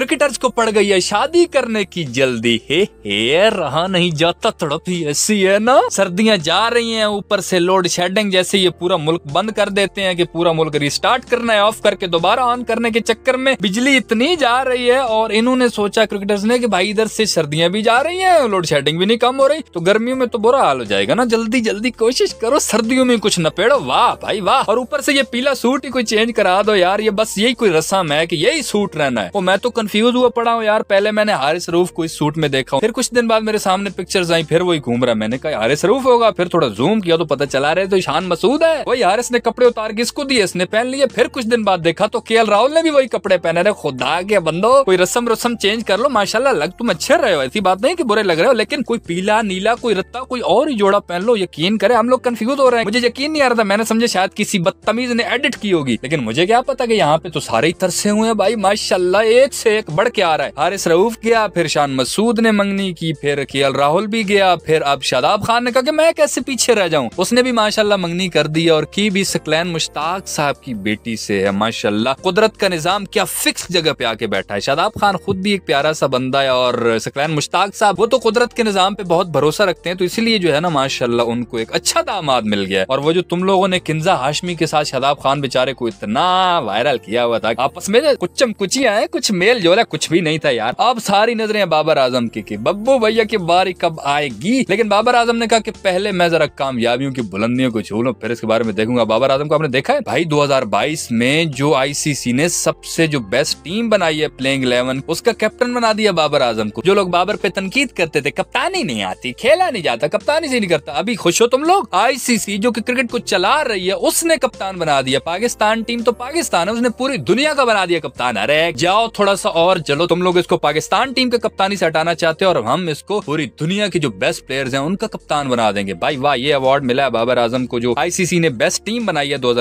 cricketers को पड़ गई है शादी करने की जल्दी हे हे रहा नहीं जाता तड़प ही ऐसी है ना सर्दियां जा रही हैं ऊपर से लोड शेडिंग जैसे ये पूरा मुल्क बंद कर देते हैं कि पूरा मुल्क रिस्टार्ट करना है ऑफ करके दोबारा ऑन करने के चक्कर में बिजली इतनी जा रही है और इन्होंने सोचा क्रिकेटर्स ने की भाई इधर से सर्दियां भी जा रही है लोड शेडिंग भी नहीं कम हो रही तो गर्मियों में तो बुरा हाल हो जाएगा ना जल्दी जल्दी कोशिश करो सर्दियों में कुछ न पेड़ो वाह भाई वाह और ऊपर से ये पीला सूट ही कोई चेंज करा दो यार ये बस यही कोई रसम है की यही सूट रहना है वो मैं तो कंफ्यूज हुआ पड़ा हूँ यार पहले मैंने हारिस रूफ को इस सूट में देखा फिर कुछ दिन बाद मेरे सामने पिक्चर्स आई फिर वही घूम रहा मैंने कहा हारिस रूफ होगा फिर थोड़ा जूम किया तो पता चला रहे तो ईशान मसूद है वही हारिस ने कपड़े उतार के इसको दिए इसने पहन लिए फिर कुछ दिन बाद देखा तो के राहुल ने भी वही कपड़े पहने रहे खुदा के बंदो कोई रस्म रस्म चेंज कर लो माशाला लग तुम अच्छे रहे हो ऐसी बात नहीं की बुरे लग रहे हो लेकिन कोई पीला नीला कोई रत्ता कोई और ही जोड़ा पहन लो यकीन करे हम लोग कंफ्यूज हो रहे हैं मुझे यकीन नहीं आ रहा था मैंने समझे शायद किसी बदतमीज ने एडिट की होगी लेकिन मुझे क्या पता कि यहाँ पे तो सारे ही तरसे हुए हैं भाई माशाला एक से एक बढ़ के आ रहा है हारिस रऊफ गया फिर शान मसूद ने मंगनी की फिर के राहुल भी गया फिर अब शादाब खान ने कहा कि मैं कैसे पीछे रह जाऊं उसने भी माशाल्लाह मंगनी कर दी और की भी सकलैन मुश्ताक साहब की बेटी से है माशाल्लाह कुदरत का निजाम क्या फिक्स जगह पे आके बैठा है शादाब खान खुद भी एक प्यारा सा बंदा है और सकलैन मुश्ताक साहब वो तो कुदरत के निजाम पे बहुत भरोसा रखते हैं तो इसलिए जो है ना माशाला उनको एक अच्छा दामाद मिल गया और वो जो तुम लोगों ने किन्जा हाशमी के साथ शादाब खान बेचारे को इतना वायरल किया हुआ था आपस में कुछ चमकुचिया है कुछ मेल झोल है कुछ भी नहीं था यार अब सारी नजरें बाबर आजम की की बब्बू भैया की बारी कब आएगी लेकिन बाबर आजम ने कहा कि पहले मैं जरा कामयाबियों की बुलंदियों को झूलू फिर इसके बारे में देखूंगा बाबर आजम को आपने देखा है भाई 2022 में जो आईसीसी ने सबसे जो बेस्ट टीम बनाई है प्लेइंग इलेवन उसका कैप्टन बना दिया बाबर आजम को जो लोग बाबर पे तनकीद करते थे कप्तानी नहीं आती खेला नहीं जाता कप्तानी से नहीं करता अभी खुश हो तुम लोग आईसीसी जो की क्रिकेट को चला रही है उसने कप्तान बना दिया पाकिस्तान टीम तो पाकिस्तान है उसने पूरी दुनिया का बना दिया कप्तान अरे जाओ थोड़ा सा और चलो तुम लोग इसको पाकिस्तान टीम के कप्तानी से हटाना चाहते हो और हम इसको पूरी दुनिया के जो बेस्ट प्लेयर्स हैं उनका कप्तान बना देंगे भाई वाह ये अवार्ड मिला है बाबर आजम को जो आईसीसी ने बेस्ट टीम बनाई है दो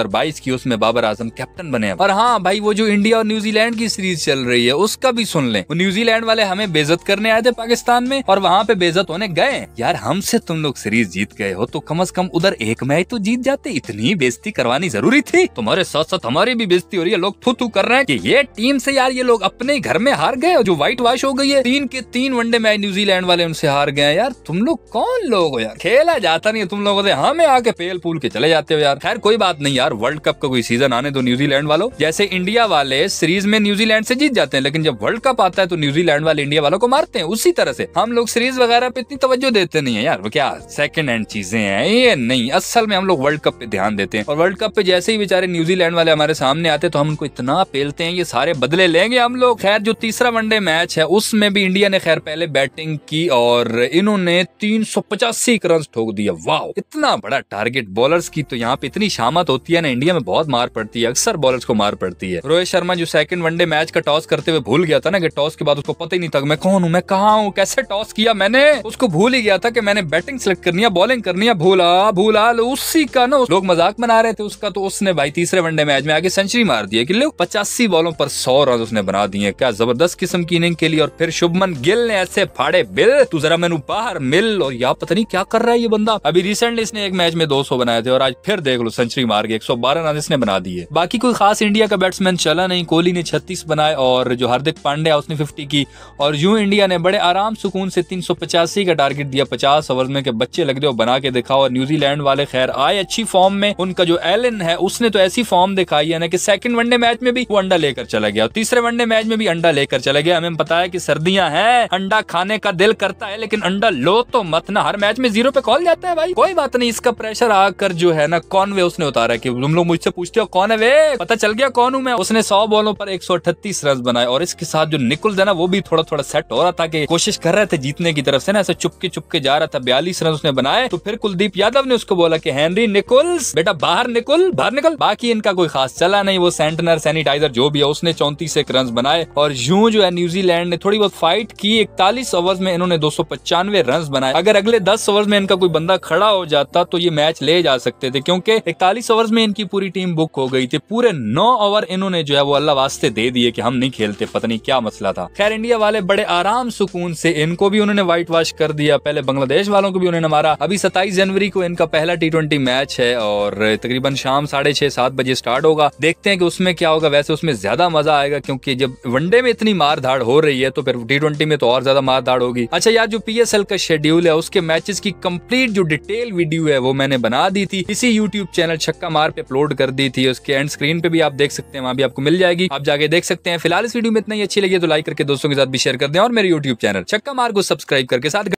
की उसमें बाबर आजम कैप्टन बने और हाँ भाई वो जो इंडिया और न्यूजीलैंड की सीरीज चल रही है उसका भी सुन ले न्यूजीलैंड वाले हमें बेजत करने आए थे पाकिस्तान में और वहाँ पे बेजत होने गए यार हमसे तुम लोग सीरीज जीत गए हो तो कम अज कम उधर एक मैच तो जीत जाते इतनी बेजती करवानी जरूरी थी तुम्हारे साथ साथ हमारी भी बेजती हो रही है लोग थू थू कर रहे हैं कि ये टीम से यार ये लोग अपने कहीं घर में हार गए जो व्हाइट वॉश हो गई है तीन के तीन वनडे मैच न्यूजीलैंड वाले उनसे हार गए यार तुम लोग कौन लोग हो यार खेला जाता नहीं है तुम लोगों से हमें हाँ, आके पेल फूल के चले जाते हो यार खैर कोई बात नहीं यार वर्ल्ड कप का कोई सीजन आने दो न्यूजीलैंड वालों जैसे इंडिया वाले सीरीज में न्यूजीलैंड से जीत जाते हैं लेकिन जब वर्ल्ड कप आता है तो न्यूजीलैंड वाले इंडिया वालों को मारते हैं उसी तरह से हम लोग सीरीज वगैरह पे इतनी तवज्जो देते नहीं है यार वो क्या सेकंड हैंड चीजें हैं ये नहीं असल में हम लोग वर्ल्ड कप पे ध्यान देते हैं और वर्ल्ड कप पे जैसे ही बेचारे न्यूजीलैंड वाले हमारे सामने आते तो हम उनको इतना पेलते हैं ये सारे बदले लेंगे हम लोग खैर जो तीसरा वनडे मैच है उसमें भी इंडिया ने खैर पहले बैटिंग की और इन्होंने तीन सौ पचासी रन ठोक दिया वाह इतना बड़ा टारगेट बॉलर्स की तो यहाँ पे इतनी शामत होती है ना इंडिया में बहुत मार पड़ती है अक्सर बॉलर्स को मार पड़ती है रोहित शर्मा जो सेकंड वनडे मैच का टॉस करते हुए भूल गया था ना कि टॉस के बाद उसको पता ही नहीं था मैं कौन हूँ मैं कहा हूँ कैसे टॉस किया मैंने उसको भूल ही गया था कि मैंने बैटिंग सेलेक्ट करनी है बॉलिंग करनी है भूला भूला उसी का ना लोग मजाक बना रहे थे उसका तो उसने भाई तीसरे वनडे मैच में आगे सेंचुरी मार दी है कि लोग पचासी बॉलों पर सौ रन उसने बना दिए क्या जबरदस्त किस्म की इनिंग खेली और फिर शुभमन गिल ने ऐसे फाड़े बिल तू जरा मैनू बाहर मिल और यहाँ पता नहीं क्या कर रहा है ये बंदा अभी रिसेंटली इसने एक मैच में 200 बनाए थे और आज फिर देख लो सेंचुरी मार के 112 रन इसने बना दिए बाकी कोई खास इंडिया का बैट्समैन चला नहीं कोहली ने छत्तीस बनाए और जो हार्दिक पांडे उसने फिफ्टी की और यू इंडिया ने बड़े आराम सुकून से तीन का टारगेट दिया पचास ओवर में के बच्चे लग दो बना के दिखाओ और न्यूजीलैंड वाले खैर आए अच्छी फॉर्म में उनका जो एलन है उसने तो ऐसी फॉर्म दिखाई है ना कि सेकंड वनडे मैच में भी वो अंडा लेकर चला गया और तीसरे वनडे मैच में भी अंडा लेकर चले गए हमें बताया कि सर्दियां हैं अंडा खाने का दिल करता है लेकिन अंडा लो तो मत ना हर मैच में जीरो पे कॉल जाता है भाई कोई बात नहीं इसका प्रेशर आकर जो है ना कौन वे उसने उतारा की तुम लोग मुझसे पूछते हो कौन है वे पता चल गया कौन हूँ मैं उसने सौ बॉलों पर एक रन बनाए और इसके साथ जो निकुल देना वो भी थोड़ा थोड़ा सेट हो रहा था की कोशिश कर रहे थे जीतने की तरफ से ना ऐसे चुपके चुपके जा रहा था बयालीस रन उसने बनाए तो फिर कुलदीप यादव ने उसको बोला की हेनरी निकुल्स बेटा बाहर निकुल बाहर निकल बाकी इनका कोई खास चला नहीं वो सेंटनर सैनिटाइजर जो भी है उसने चौंतीस एक रन बनाए और यूं जो है न्यूजीलैंड ने थोड़ी बहुत फाइट की इकतालीस ओवर्स में इन्होंने दो सौ पचानवे रन बनाए अगर अगले दस ओवर में इनका कोई बंदा खड़ा हो जाता तो ये मैच ले जा सकते थे क्योंकि इकतालीस ओवर में इनकी पूरी टीम बुक हो गई थी पूरे नौ ओवर इन्होंने जो है वो अल्लाह वास्ते दे दिए कि हम नहीं खेलते पता नहीं क्या मसला था खैर इंडिया वाले बड़े आराम सुकून से इनको भी उन्होंने व्हाइट वॉश कर दिया पहले बांग्लादेश वालों को भी उन्होंने मारा अभी सताईस जनवरी को इनका पहला टी ट्वेंटी मैच है और तकरीबन शाम साढ़े छह सात बजे स्टार्ट होगा देखते हैं कि उसमें क्या होगा वैसे उसमें ज्यादा मजा आएगा क्योंकि जब वन वनडे में इतनी मार धाड़ हो रही है तो फिर टी ट्वेंटी में तो और ज्यादा मार धाड़ होगी अच्छा यार जो एल का शेड्यूल है उसके मैचेस की कंप्लीट जो डिटेल वीडियो है वो मैंने बना दी थी इसी यूट्यूब चैनल छक्का मार पे अपलोड कर दी थी उसके एंड स्क्रीन पे भी आप देख सकते हैं वहाँ भी आपको मिल जाएगी आप जाके देख सकते हैं फिलहाल इस वीडियो में इतना ही अच्छी लगी तो लाइक करके दोस्तों के साथ भी शेयर कर दें और मेरे यूट्यूब चैनल छक्का मार को सब्सक्राइब करके साथ